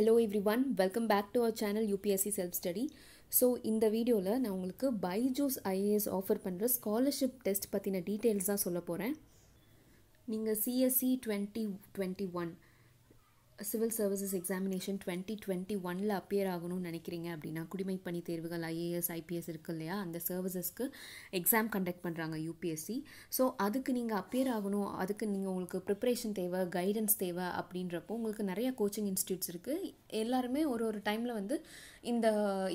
hello every one welcome back to our channel UPSC self study so இந்த வீடியோவில் நான் உங்களுக்கு பைஜூஸ் ஐஏஎஸ் ஆஃபர் பண்ணுற ஸ்காலர்ஷிப் டெஸ்ட் பற்றின டீட்டெயில்ஸ் தான் சொல்ல போகிறேன் நீங்கள் CSC twenty twenty e one civil services examination twenty twenty ஒனில் அப்பியர் ஆகணும்னு நினைக்கிறீங்க அப்படின்னா குடிமை பணி தேர்வுகள் ஐஏஎஸ் ஐபிஎஸ் இருக்குது இல்லையா அந்த சர்வீசஸ்க்கு எக்ஸாம் கண்டக்ட் பண்ணுறாங்க யூபிஎஸ்சி ஸோ அதுக்கு நீங்கள் அப்பியர் ஆகணும் அதுக்கு நீங்கள் உங்களுக்கு ப்ரிப்ரேஷன் தேவை கைடன்ஸ் தேவை அப்படின்றப்போ உங்களுக்கு நிறையா கோச்சிங் இன்ஸ்டியூட்ஸ் இருக்குது எல்லாருமே ஒரு ஒரு டைமில் வந்து இந்த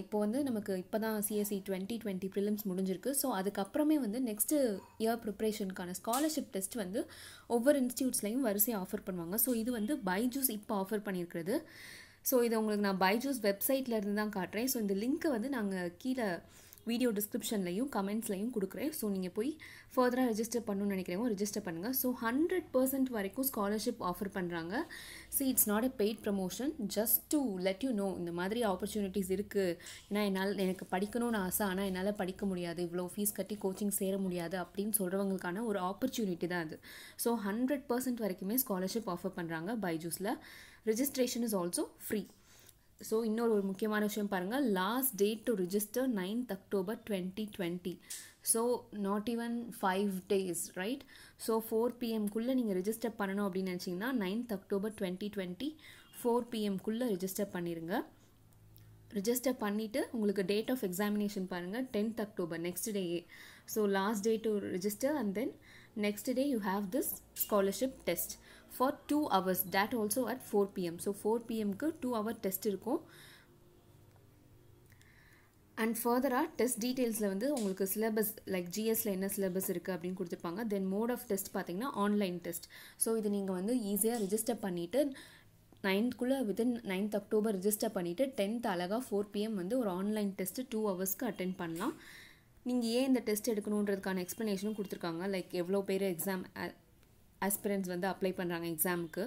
இப்போ வந்து நமக்கு இப்போ தான் CSC e twenty twenty prelims முடிஞ்சிருக்கு ஸோ அதுக்கப்புறமே வந்து நெக்ஸ்ட்டு இயர் ப்ரிப்ரேஷனுக்கான ஸ்காலர்ஷிப் டெஸ்ட் வந்து ஒவ்வொரு இன்ஸ்டியூட்ஸ்லையும் வரிசையாக ஆஃபர் பண்ணுவாங்க ஸோ இது வந்து பைஜூஸ் இப்போ இப்போ ஆஃபர் பண்ணியிருக்கிறது ஸோ இதை உங்களுக்கு நான் பைஜூஸ் வெப்சைட்லேருந்து இருந்து தான் காட்டுறேன் ஸோ இந்த லிங்க்கை வந்து நாங்கள் கீழே வீடியோ டிஸ்கிரிப்ஷன்லையும் கமெண்ட்ஸ்லையும் கொடுக்குறேன் ஸோ நீங்கள் போய் ஃபர்தராக ரெஜிஸ்டர் பண்ணணும்னு நினைக்கிறேன் ரிஜிஸ்டர் பண்ணுங்கள் ஸோ ஹண்ட்ரட் பர்சன்ட் வரைக்கும் ஸ்காலர்ஷிப் ஆஃபர் பண்ணுறாங்க so it's not a paid promotion just to let you know இந்த மாதிரி ஆப்பர்ச்சுனிட்டிஸ் இருக்குது ஏன்னா என்னால் எனக்கு படிக்கணும்னு ஆசை ஆனால் என்னால் படிக்க முடியாது இவ்வளோ ஃபீஸ் கட்டி கோச்சிங் சேர முடியாது அப்படின்னு சொல்கிறவங்களுக்கான ஒரு ஆப்பர்ச்சுனிட்டி தான் அது ஸோ ஹண்ட்ரட் பர்சன்ட் வரைக்குமே ஸ்காலர்ஷிப் ஆஃபர் பண்ணுறாங்க பைஜூஸில் registration is also free so இன்னொரு ஒரு முக்கியமான விஷயம் பாருங்கள் last date to register ninth October twenty twenty so not even five days right so four பிஎம்குள்ளே நீங்கள் ரிஜிஸ்டர் பண்ணணும் அப்படின்னு நினச்சிங்கன்னா ninth October twenty twenty four பிஎம்குள்ளே ரிஜிஸ்டர் பண்ணிடுங்க ரிஜிஸ்டர் பண்ணிவிட்டு உங்களுக்கு டேட் ஆஃப் எக்ஸாமினேஷன் பாருங்கள் tenth October next day so last day to register and then next day you have this scholarship test for two hours that also at four PM so four பிஎம்க்கு two hour test இருக்கும் and ஃபர்தராக test டீட்டெயில்ஸில் வந்து உங்களுக்கு syllabus like ஜிஎஸ்சில் என்ன syllabus இருக்குது அப்படின்னு கொடுத்துருப்பாங்க தென் மோட் ஆஃப் டெஸ்ட் பார்த்தீங்கன்னா ஆன்லைன் டெஸ்ட் ஸோ இது நீங்கள் வந்து ஈஸியாக ரிஜிஸ்டர் பண்ணிவிட்டு நைன்த்குள்ளே வித்தின் நைன்த் அக்டோபர் ரிஜிஸ்டர் பண்ணிவிட்டு டென்த் அழகாக ஃபோர் பிஎம் வந்து ஒரு ஆன்லைன் டெஸ்ட்டு டூ ஹவர்ஸ்க்கு அட்டென்ட் பண்ணலாம் நீங்கள் ஏன் இந்த டெஸ்ட் எடுக்கணுன்றதுக்கான எக்ஸ்ப்ளனேஷனும் கொடுத்துருக்காங்க லைக் எவ்வளோ பேர் எக்ஸாம் ஆஸ்பிரண்ட்ஸ் வந்து அப்ளை பண்ணுறாங்க எக்ஸாமுக்கு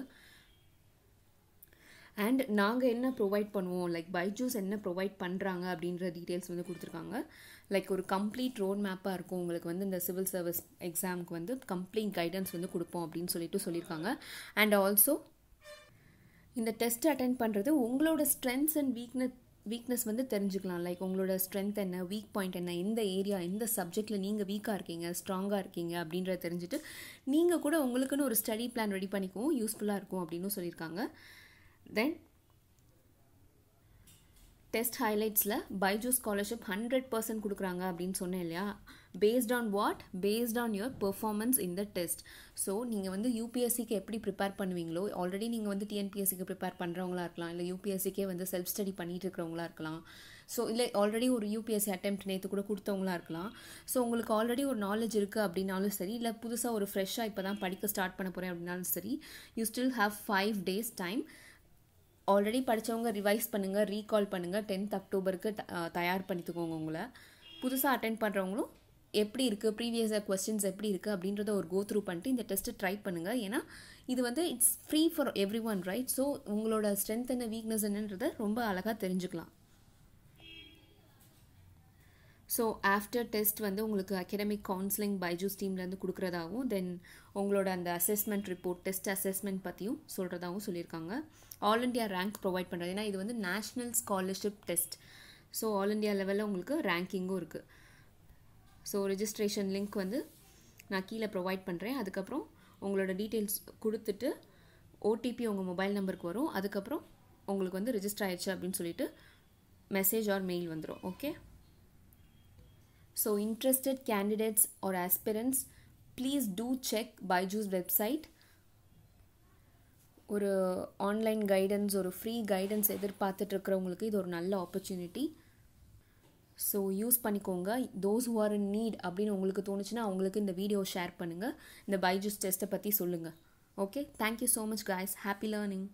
அண்ட் நாங்கள் என்ன ப்ரொவைட் பண்ணுவோம் லைக் பைஜூஸ் என்ன ப்ரொவைட் பண்ணுறாங்க அப்படின்ற டீட்டெயில்ஸ் வந்து கொடுத்துருக்காங்க லைக் ஒரு கம்ப்ளீட் ரோட் மேப்பாக இருக்கும் உங்களுக்கு வந்து இந்த சிவில் சர்வீஸ் எக்ஸாமுக்கு வந்து கம்ப்ளீட் கைடன்ஸ் வந்து கொடுப்போம் அப்படின்னு சொல்லிட்டு சொல்லியிருக்காங்க அண்ட் ஆல்சோ இந்த டெஸ்ட் அட்டன் பண்ணுறது உங்களோட ஸ்ட்ரென்த்ஸ் அண்ட் வீக்னஸ் வீக்னஸ் வந்து தெரிஞ்சுக்கலாம் லைக் உங்களோட ஸ்ட்ரென்த் என்ன வீக் பாயிண்ட் என்ன எந்த ஏரியா எந்த சப்ஜெக்டில் நீங்கள் வீக்காக இருக்கீங்க ஸ்ட்ராங்காக இருக்கீங்க அப்படின்றத தெரிஞ்சுட்டு நீங்கள் கூட உங்களுக்குன்னு ஒரு ஸ்டடி பிளான் ரெடி பண்ணிக்கவும் யூஸ்ஃபுல்லாக இருக்கும் அப்படின்னு சொல்லியிருக்காங்க தென் டெஸ்ட் ஹைலைட்ஸில் பைஜூ ஸ்காலர்ஷிப் ஹண்ட்ரட் பர்சன்ட் கொடுக்குறாங்க அப்படின்னு சொன்னேன் இல்லையா based on what based on your performance in the test so நீங்கள் வந்து யூபிஎஸ்சிக்கு எப்படி ப்ரிப்பேர் பண்ணுவீங்களோ ஆல்ரெடி நீங்கள் வந்து டிஎன்பிஎஸ்சிக்கு ப்ரிப்பேர் பண்ணுறவங்களா இருக்கலாம் இல்லை யூபிஎஸ்சிக்கே வந்து செல்ஃப் ஸ்டடி பண்ணிட்டு இருக்கிறவங்களா இருக்கலாம் ஸோ இல்லை ஆல்ரெடி ஒரு யூபிஎஸ்சி அட்டெம்ப்ட் நேற்று கூட கொடுத்தவங்களா இருக்கலாம் ஸோ உங்களுக்கு ஆல்ரெடி ஒரு நாலேஜ் இருக்குது அப்படின்னாலும் சரி இல்லை புதுசாக ஒரு ஃப்ரெஷ்ஷாக இப்போ தான் படிக்க ஸ்டார்ட் பண்ண போகிறேன் அப்படின்னாலும் சரி you still have five days time already படித்தவங்க ரிவைஸ் பண்ணுங்கள் ரீகால் பண்ணுங்கள் டென்த் அக்டோபருக்கு தயார் பண்ணித்துக்கோங்க உங்களை புதுசாக அட்டன் பண்ணுறவங்களும் எப்படி இருக்குது ப்ரீவியஸ் கொஸ்டின்ஸ் எப்படி இருக்குது அப்படின்றத ஒரு கோ த்ரூ பண்ணிட்டு இந்த டெஸ்ட்டு ட்ரை பண்ணுங்கள் ஏன்னா இது வந்து it's free for every one right so உங்களோட ஸ்ட்ரென்த் என்ன வீக்னஸ் என்னன்றதை ரொம்ப அழகாக தெரிஞ்சுக்கலாம் ஸோ ஆஃப்டர் டெஸ்ட் வந்து உங்களுக்கு அகடமிக் கவுன்சிலிங் பைஜூஸ் டீம்லேருந்து கொடுக்குறதாகவும் தென் உங்களோட அந்த அசஸ்மெண்ட் ரிப்போர்ட் டெஸ்ட் அசஸ்மெண்ட் பற்றியும் சொல்கிறதாகவும் சொல்லியிருக்காங்க ஆல் இண்டியா ரேங்க் ப்ரொவைட் பண்ணுறது ஏன்னா இது வந்து national scholarship test so all India லெவலில் உங்களுக்கு ரேங்கிங்கும் இருக்குது ஸோ ரிஜிஸ்ட்ரேஷன் லிங்க் வந்து நான் கீழே ப்ரொவைட் பண்ணுறேன் அதுக்கப்புறம் உங்களோட டீட்டெயில்ஸ் கொடுத்துட்டு ஓடிபி உங்கள் மொபைல் நம்பருக்கு வரும் அதுக்கப்புறம் உங்களுக்கு வந்து ரிஜிஸ்டர் ஆயிடுச்சு அப்படின்னு சொல்லிட்டு மெசேஜ் ஆர் மெயில் வந்துடும் okay so interested candidates or aspirants, please do check Byju's website ஒரு ஆன்லைன் கைடன்ஸ் ஒரு ஃப்ரீ கைடன்ஸ் எதிர்பார்த்துட்ருக்கிறவங்களுக்கு இது ஒரு நல்ல ஆப்பர்ச்சுனிட்டி ஸோ யூஸ் பண்ணிக்கோங்க those who are in need அப்படின்னு உங்களுக்கு தோணுச்சுன்னா அவங்களுக்கு இந்த வீடியோ ஷேர் பண்ணுங்கள் இந்த பைஜூஸ் டெஸ்ட்டை பற்றி சொல்லுங்கள் okay thank you so much guys happy learning